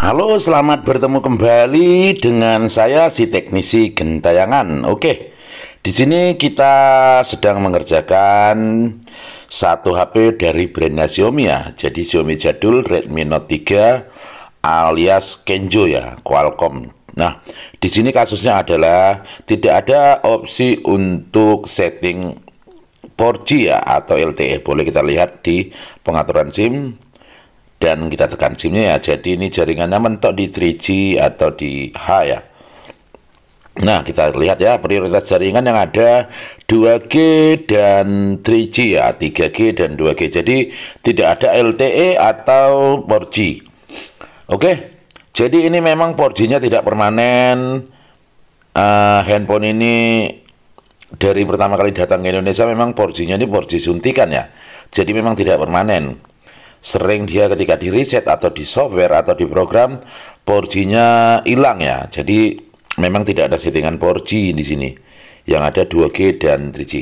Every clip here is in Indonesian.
Halo, selamat bertemu kembali dengan saya si teknisi gentayangan. Oke. Di sini kita sedang mengerjakan satu HP dari brandnya Xiaomi ya. Jadi Xiaomi jadul Redmi Note 3 alias Kenjo ya, Qualcomm. Nah, di sini kasusnya adalah tidak ada opsi untuk setting 4G ya atau LTE. Boleh kita lihat di pengaturan SIM dan kita tekan SIM-nya ya jadi ini jaringannya mentok di 3G atau di H ya Nah kita lihat ya prioritas jaringan yang ada 2G dan 3G ya 3G dan 2G jadi tidak ada LTE atau 4G Oke jadi ini memang 4G nya tidak permanen uh, handphone ini dari pertama kali datang ke Indonesia memang 4G nya ini 4G suntikan ya jadi memang tidak permanen sering dia ketika di reset atau di software atau di program 4G-nya hilang ya. Jadi memang tidak ada settingan 4G di sini. Yang ada 2G dan 3G.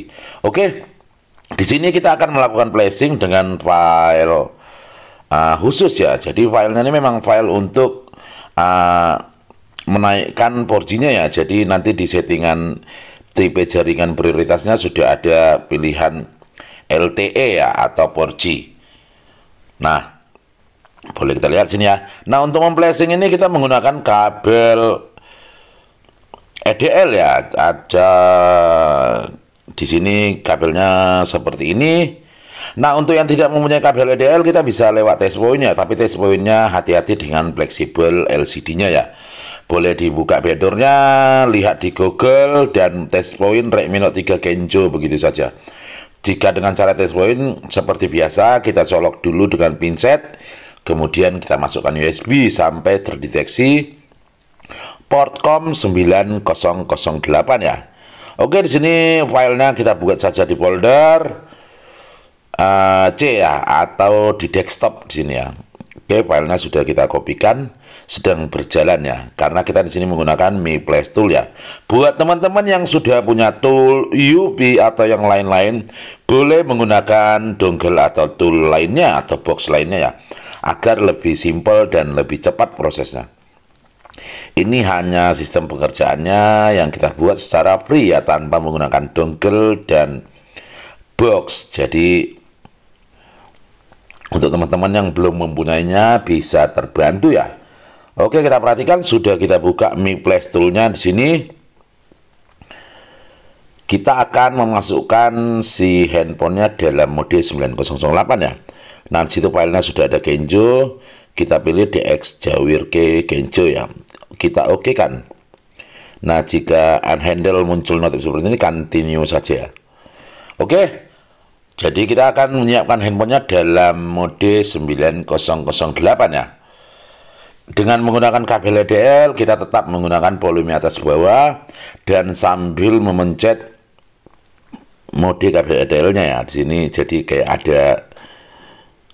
Oke. Di sini kita akan melakukan flashing dengan file uh, khusus ya. Jadi filenya ini memang file untuk uh, menaikkan 4G-nya ya. Jadi nanti di settingan tipe jaringan prioritasnya sudah ada pilihan LTE ya atau 4G. Nah, boleh kita lihat sini ya. Nah, untuk memplacing ini kita menggunakan kabel EDL ya. Ada di sini kabelnya seperti ini. Nah, untuk yang tidak mempunyai kabel EDL kita bisa lewat test point-nya, tapi test point hati-hati dengan fleksibel LCD-nya ya. Boleh dibuka bedornya, lihat di Google dan test point Redmi Note 3 Kenjo begitu saja. Jika dengan cara test point, seperti biasa kita colok dulu dengan pinset, kemudian kita masukkan USB sampai terdeteksi port COM 9008 ya. Oke, di sini filenya kita buat saja di folder uh, C ya atau di desktop di sini ya. Oke, filenya sudah kita kopikan, sedang berjalan ya. Karena kita di sini menggunakan Mi Place Tool ya. Buat teman-teman yang sudah punya tool UV atau yang lain-lain, boleh menggunakan dongle atau tool lainnya atau box lainnya ya, agar lebih simple dan lebih cepat prosesnya. Ini hanya sistem pengerjaannya yang kita buat secara free ya, tanpa menggunakan dongle dan box. Jadi untuk teman-teman yang belum mempunyainya bisa terbantu ya. Oke, kita perhatikan sudah kita buka Mi Play store nya di sini. Kita akan memasukkan si handphonenya dalam mode 9008 ya. Nah, di situ filenya sudah ada Genjo. Kita pilih DX Jawir ke Genjo ya. Kita oke kan. Nah, jika unhandle muncul notif seperti ini, continue saja ya. Oke. Okay. Jadi kita akan menyiapkan handphonenya dalam mode 9008 ya. Dengan menggunakan kabel LDL, kita tetap menggunakan volume atas bawah dan sambil memencet mode kabel LDL-nya ya di sini. Jadi kayak ada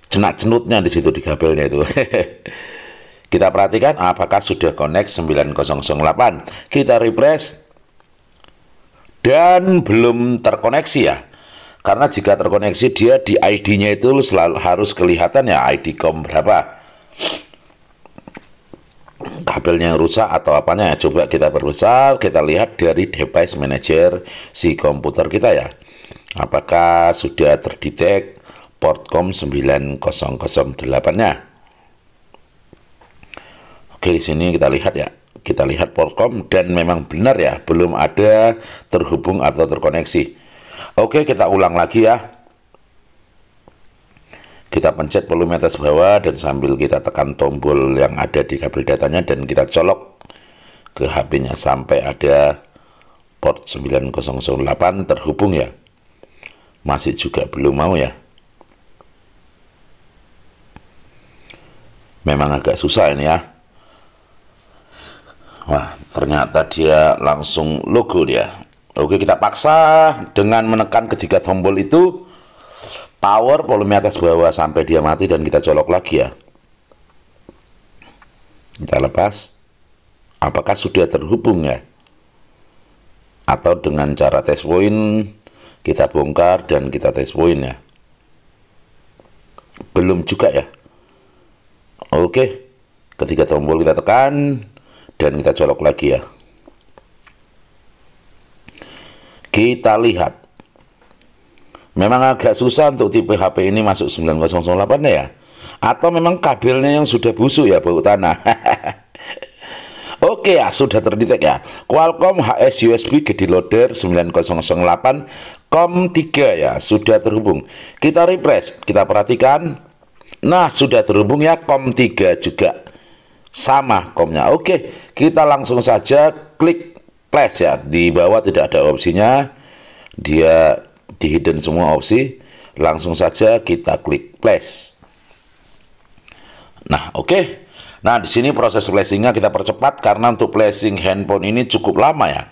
cenak cenutnya di situ di kabelnya itu. kita perhatikan apakah sudah connect 9008. Kita refresh dan belum terkoneksi ya. Karena jika terkoneksi dia di ID-nya itu selalu harus kelihatan ya ID com berapa. Kabelnya yang rusak atau apanya ya, coba kita perbesar, kita lihat dari device manager si komputer kita ya. Apakah sudah terdetek port com 9008-nya? Oke, di sini kita lihat ya kita lihat port com dan memang benar ya belum ada terhubung atau terkoneksi. Oke, kita ulang lagi ya. Kita pencet volume atas bawah dan sambil kita tekan tombol yang ada di kabel datanya dan kita colok ke HP-nya sampai ada port 9008 terhubung ya. Masih juga belum mau ya. Memang agak susah ini ya. Wah, ternyata dia langsung logo dia. Oke, kita paksa dengan menekan ketiga tombol itu power volume atas bawah sampai dia mati dan kita colok lagi ya. Kita lepas. Apakah sudah terhubung ya? Atau dengan cara tes point kita bongkar dan kita tes point ya. Belum juga ya. Oke. Ketiga tombol kita tekan dan kita colok lagi ya. Kita lihat. Memang agak susah untuk tipe HP ini masuk 9008 ya. Atau memang kabelnya yang sudah busuk ya bau tanah. Oke ya, sudah terdetek ya. Qualcomm HS USB Gede Loader 9008 COM3 ya, sudah terhubung. Kita refresh, kita perhatikan. Nah, sudah terhubung ya COM3 juga. Sama komnya. Oke, kita langsung saja klik flash ya di bawah tidak ada opsinya dia di hidden semua opsi langsung saja kita klik flash nah oke okay. nah di sini proses flashingnya kita percepat karena untuk flashing handphone ini cukup lama ya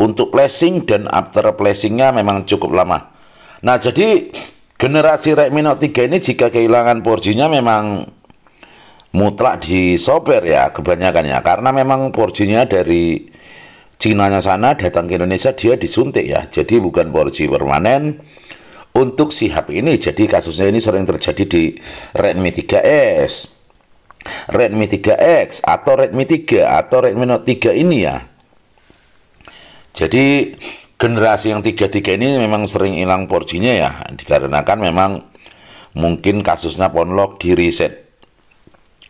untuk flashing dan after flashingnya memang cukup lama nah jadi generasi Redmi Note 3 ini jika kehilangan 4G nya memang mutlak di software ya kebanyakan ya karena memang 4G nya dari Cinanya sana datang ke Indonesia dia disuntik ya jadi bukan porsi permanen untuk si HP ini jadi kasusnya ini sering terjadi di Redmi 3S Redmi 3X atau Redmi 3 atau Redmi Note 3 ini ya jadi generasi yang 33 ini memang sering hilang porsinya ya dikarenakan memang mungkin kasusnya ponlok di reset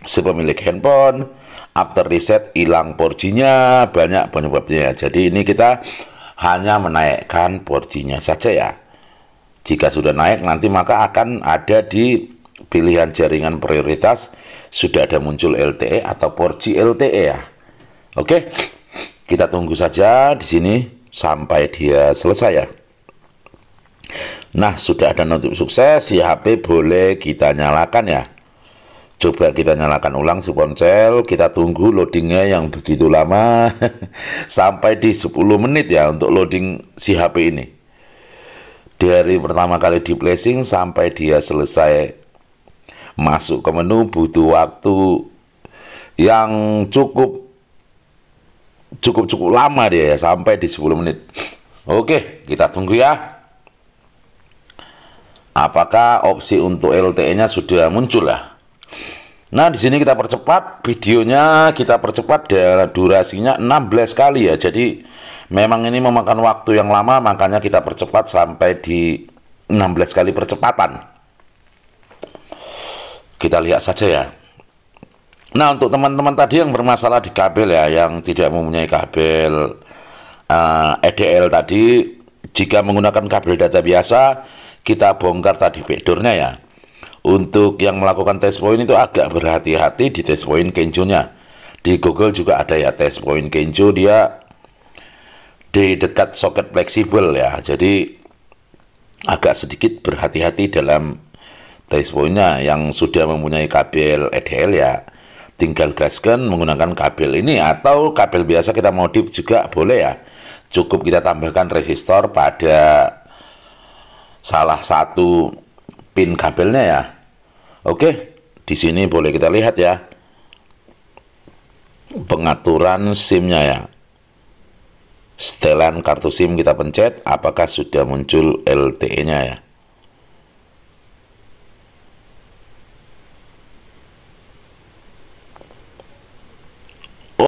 sepemilik handphone after reset hilang porsinya banyak penyebabnya ya. jadi ini kita hanya menaikkan porsinya saja ya jika sudah naik nanti maka akan ada di pilihan jaringan prioritas sudah ada muncul LTE atau 4G LTE ya oke kita tunggu saja di sini sampai dia selesai ya nah sudah ada notif sukses si HP boleh kita nyalakan ya coba kita nyalakan ulang si ponsel kita tunggu loadingnya yang begitu lama sampai di 10 menit ya untuk loading si HP ini dari pertama kali di placing sampai dia selesai masuk ke menu butuh waktu yang cukup cukup cukup lama dia ya sampai di 10 menit oke kita tunggu ya apakah opsi untuk LTE nya sudah muncul ya Nah, di sini kita percepat videonya, kita percepat durasinya 16 kali ya. Jadi memang ini memakan waktu yang lama, makanya kita percepat sampai di 16 kali percepatan. Kita lihat saja ya. Nah, untuk teman-teman tadi yang bermasalah di kabel ya, yang tidak mempunyai kabel uh, eh, EDL tadi, jika menggunakan kabel data biasa, kita bongkar tadi backdoornya ya untuk yang melakukan tes point itu agak berhati-hati di tes point nya Di Google juga ada ya tes point kenjo dia di dekat soket fleksibel ya. Jadi agak sedikit berhati-hati dalam tes pointnya yang sudah mempunyai kabel EDL ya tinggal gaskan menggunakan kabel ini atau kabel biasa kita modif juga boleh ya cukup kita tambahkan resistor pada salah satu pin kabelnya ya Oke, di sini boleh kita lihat ya. Pengaturan SIM-nya ya. Setelan kartu SIM kita pencet, apakah sudah muncul LTE-nya ya.